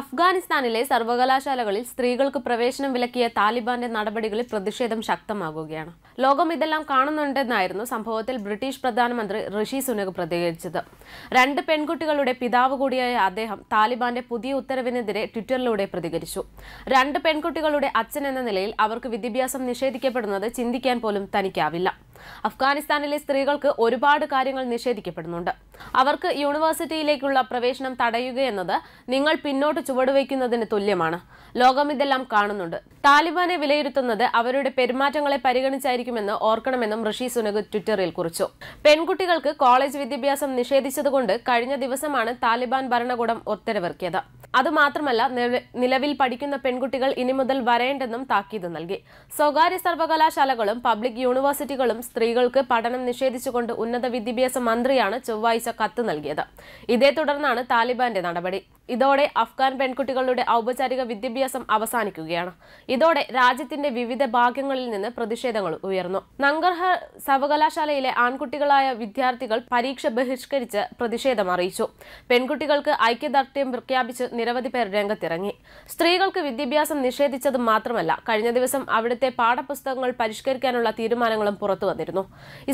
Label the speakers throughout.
Speaker 1: അഫ്ഗാനിസ്ഥാനിലെ സർവകലാശാലകളിൽ സ്ത്രീകൾക്ക് പ്രവേശനം വിലക്കിയ താലിബാന്റെ നടപടികളിൽ പ്രതിഷേധം ശക്തമാകുകയാണ് ലോകം ഇതെല്ലാം കാണുന്നുണ്ടെന്നായിരുന്നു സംഭവത്തിൽ ബ്രിട്ടീഷ് പ്രധാനമന്ത്രി ഋഷി സുനക് പ്രതികരിച്ചത് രണ്ട് പെൺകുട്ടികളുടെ പിതാവ് കൂടിയായ അദ്ദേഹം താലിബാന്റെ പുതിയ ഉത്തരവിനെതിരെ ട്വിറ്ററിലൂടെ പ്രതികരിച്ചു രണ്ട് പെൺകുട്ടികളുടെ അച്ഛൻ എന്ന നിലയിൽ അവർക്ക് വിദ്യാഭ്യാസം നിഷേധിക്കപ്പെടുന്നത് ചിന്തിക്കാൻ പോലും തനിക്കാവില്ല അഫ്ഗാനിസ്ഥാനിലെ സ്ത്രീകൾക്ക് ഒരുപാട് കാര്യങ്ങൾ നിഷേധിക്കപ്പെടുന്നുണ്ട് അവർക്ക് യൂണിവേഴ്സിറ്റിയിലേക്കുള്ള പ്രവേശനം തടയുകയെന്നത് നിങ്ങൾ പിന്നോട്ട് ചുവടുവയ്ക്കുന്നതിന് തുല്യമാണ് ലോകം ഇതെല്ലാം കാണുന്നുണ്ട് താലിബാനെ വിലയിരുത്തുന്നത് അവരുടെ പെരുമാറ്റങ്ങളെ പരിഗണിച്ചായിരിക്കുമെന്ന് ഓർക്കണമെന്നും ഋഷി സുനക് ട്വിറ്ററിൽ കുറിച്ചു പെൺകുട്ടികൾക്ക് കോളേജ് വിദ്യാഭ്യാസം നിഷേധിച്ചതുകൊണ്ട് കഴിഞ്ഞ ദിവസമാണ് താലിബാൻ ഭരണകൂടം ഉത്തരവിറക്കിയത് അതുമാത്രമല്ല നിലവിൽ പഠിക്കുന്ന പെൺകുട്ടികൾ ഇനി മുതൽ വരേണ്ടെന്നും താക്കീത് നൽകി സ്വകാര്യ സർവകലാശാലകളും പബ്ലിക് യൂണിവേഴ്സിറ്റികളും സ്ത്രീകൾക്ക് പഠനം നിഷേധിച്ചുകൊണ്ട് ഉന്നത വിദ്യാഭ്യാസ മന്ത്രിയാണ് ചൊവ്വാഴ്ച കത്ത് നൽകിയത് ഇതേ തുടർന്നാണ് താലിബാന്റെ നടപടി ഇതോടെ അഫ്ഗാൻ പെൺകുട്ടികളുടെ ഔപചാരിക വിദ്യാഭ്യാസം അവസാനിക്കുകയാണ് ഇതോടെ രാജ്യത്തിന്റെ വിവിധ ഭാഗങ്ങളിൽ നിന്ന് പ്രതിഷേധങ്ങൾ ഉയർന്നു നങ്കർഹ സർവകലാശാലയിലെ ആൺകുട്ടികളായ വിദ്യാർത്ഥികൾ പരീക്ഷ ബഹിഷ്കരിച്ച് പ്രതിഷേധം അറിയിച്ചു പെൺകുട്ടികൾക്ക് ഐക്യദാർഢ്യം പ്രഖ്യാപിച്ച് നിരവധി പേർ രംഗത്തിറങ്ങി സ്ത്രീകൾക്ക് വിദ്യാഭ്യാസം നിഷേധിച്ചത് മാത്രമല്ല കഴിഞ്ഞ ദിവസം അവിടുത്തെ പാഠപുസ്തകങ്ങൾ പരിഷ്കരിക്കാനുള്ള തീരുമാനങ്ങളും പുറത്തു വന്നിരുന്നു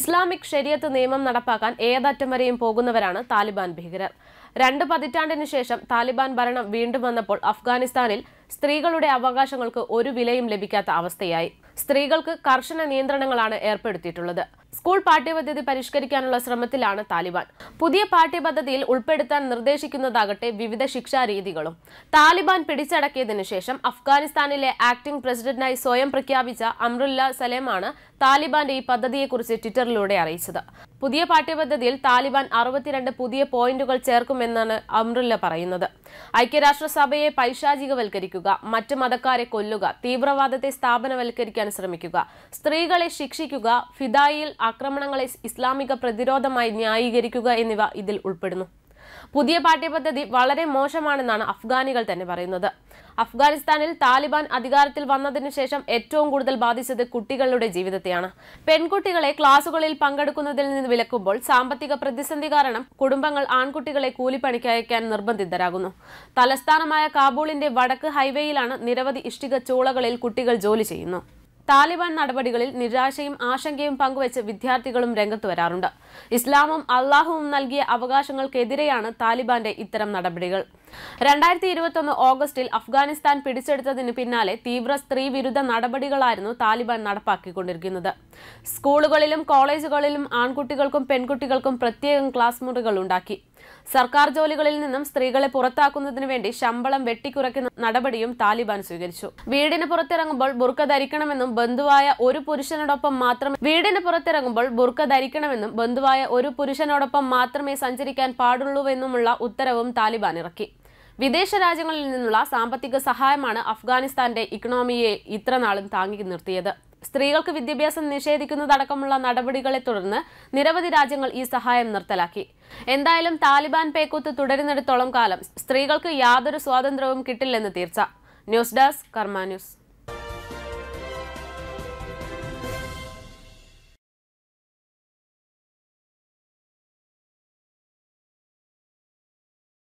Speaker 1: ഇസ്ലാമിക് ശരിയത്ത് നിയമം നടപ്പാക്കാൻ ഏതറ്റം വരെയും പോകുന്നവരാണ് താലിബാൻ ഭീകരർ രണ്ട് പതിറ്റാണ്ടിനു ശേഷം താലിബാൻ ഭരണം വീണ്ടും വന്നപ്പോൾ അഫ്ഗാനിസ്ഥാനിൽ സ്ത്രീകളുടെ അവകാശങ്ങൾക്ക് ഒരു വിലയും ലഭിക്കാത്ത അവസ്ഥയായി സ്ത്രീകൾക്ക് കർശന നിയന്ത്രണങ്ങളാണ് ഏർപ്പെടുത്തിയിട്ടുള്ളത് സ്കൂൾ പാഠ്യപദ്ധതി പരിഷ്കരിക്കാനുള്ള ശ്രമത്തിലാണ് താലിബാൻ പുതിയ പാഠ്യപദ്ധതിയിൽ ഉൾപ്പെടുത്താൻ നിർദ്ദേശിക്കുന്നതാകട്ടെ വിവിധ ശിക്ഷാരീതികളും താലിബാൻ പിടിച്ചടക്കിയതിനു ശേഷം അഫ്ഗാനിസ്ഥാനിലെ ആക്ടിംഗ് പ്രസിഡന്റായി സ്വയം പ്രഖ്യാപിച്ച അമ്രുല്ല സലേമാണ് താലിബാന്റെ ഈ പദ്ധതിയെക്കുറിച്ച് ട്വിറ്ററിലൂടെ അറിയിച്ചത് പുതിയ പാഠ്യപദ്ധതിയിൽ താലിബാൻ അറുപത്തിരണ്ട് പുതിയ പോയിന്റുകൾ ചേർക്കുമെന്നാണ് അമ്രുല്ല പറയുന്നത് ഐക്യരാഷ്ട്രസഭയെ പൈശാചികവൽക്കരിക്കുക മറ്റ് മതക്കാരെ കൊല്ലുക തീവ്രവാദത്തെ സ്ഥാപനവൽക്കരിക്കാൻ ശ്രമിക്കുക സ്ത്രീകളെ ശിക്ഷിക്കുക ഫിദായിൽ ആക്രമണങ്ങളെ ഇസ്ലാമിക പ്രതിരോധമായി ന്യായീകരിക്കുക എന്നിവ ഇതിൽ ഉൾപ്പെടുന്നു പുതിയ പാഠ്യപദ്ധതി വളരെ മോശമാണെന്നാണ് അഫ്ഗാനികൾ തന്നെ പറയുന്നത് അഫ്ഗാനിസ്ഥാനിൽ താലിബാൻ അധികാരത്തിൽ വന്നതിനു ശേഷം ഏറ്റവും കൂടുതൽ ബാധിച്ചത് കുട്ടികളുടെ ജീവിതത്തെയാണ് പെൺകുട്ടികളെ ക്ലാസുകളിൽ പങ്കെടുക്കുന്നതിൽ നിന്ന് വിലക്കുമ്പോൾ സാമ്പത്തിക പ്രതിസന്ധി കാരണം കുടുംബങ്ങൾ ആൺകുട്ടികളെ കൂലിപ്പണിക്ക് അയക്കാൻ നിർബന്ധിതരാകുന്നു തലസ്ഥാനമായ കാബൂളിന്റെ വടക്ക് ഹൈവേയിലാണ് നിരവധി ഇഷ്ടിക ചൂളകളിൽ കുട്ടികൾ ജോലി ചെയ്യുന്നു താലിബാൻ നടപടികളിൽ നിരാശയും ആശങ്കയും പങ്കുവച്ച് വിദ്യാർത്ഥികളും രംഗത്ത് വരാറുണ്ട് ഇസ്ലാമും അള്ളാഹുവും നൽകിയ അവകാശങ്ങൾക്കെതിരെയാണ് താലിബാന്റെ ഇത്തരം നടപടികൾ രണ്ടായിരത്തി ഇരുപത്തൊന്ന് ഓഗസ്റ്റിൽ അഫ്ഗാനിസ്ഥാൻ പിടിച്ചെടുത്തതിന് പിന്നാലെ തീവ്ര സ്ത്രീ വിരുദ്ധ നടപടികളായിരുന്നു താലിബാൻ നടപ്പാക്കിക്കൊണ്ടിരിക്കുന്നത് സ്കൂളുകളിലും കോളേജുകളിലും ആൺകുട്ടികൾക്കും പെൺകുട്ടികൾക്കും പ്രത്യേകം ക്ലാസ് മുറികൾ ഉണ്ടാക്കി സർക്കാർ ജോലികളിൽ നിന്നും സ്ത്രീകളെ പുറത്താക്കുന്നതിനു വേണ്ടി ശമ്പളം വെട്ടിക്കുറയ്ക്കുന്ന നടപടിയും താലിബാൻ സ്വീകരിച്ചു വീടിന് പുറത്തിറങ്ങുമ്പോൾ ബുർക്ക ധരിക്കണമെന്നും ബന്ധുവായ ഒരു പുരുഷനോടൊപ്പം മാത്രം വീടിന് പുറത്തിറങ്ങുമ്പോൾ ബുർക്ക ധരിക്കണമെന്നും ബന്ധുവായ ഒരു പുരുഷനോടൊപ്പം മാത്രമേ സഞ്ചരിക്കാൻ പാടുള്ളൂവെന്നുമുള്ള ഉത്തരവും താലിബാൻ ഇറക്കി വിദേശ രാജ്യങ്ങളിൽ നിന്നുള്ള സാമ്പത്തിക സഹായമാണ് അഫ്ഗാനിസ്ഥാന്റെ ഇക്കണോമിയെ ഇത്ര നാളും താങ്ങി നിർത്തിയത് സ്ത്രീകൾക്ക് വിദ്യാഭ്യാസം നിഷേധിക്കുന്നതടക്കമുള്ള നടപടികളെ തുടർന്ന് നിരവധി രാജ്യങ്ങൾ ഈ സഹായം നിർത്തലാക്കി എന്തായാലും താലിബാൻ പേക്കൂത്ത് തുടരുന്നിടത്തോളം കാലം സ്ത്രീകൾക്ക് യാതൊരു സ്വാതന്ത്ര്യവും കിട്ടില്ലെന്ന് തീർച്ച ന്യൂസ് ഡെസ്ക് കർമ്മ ന്യൂസ്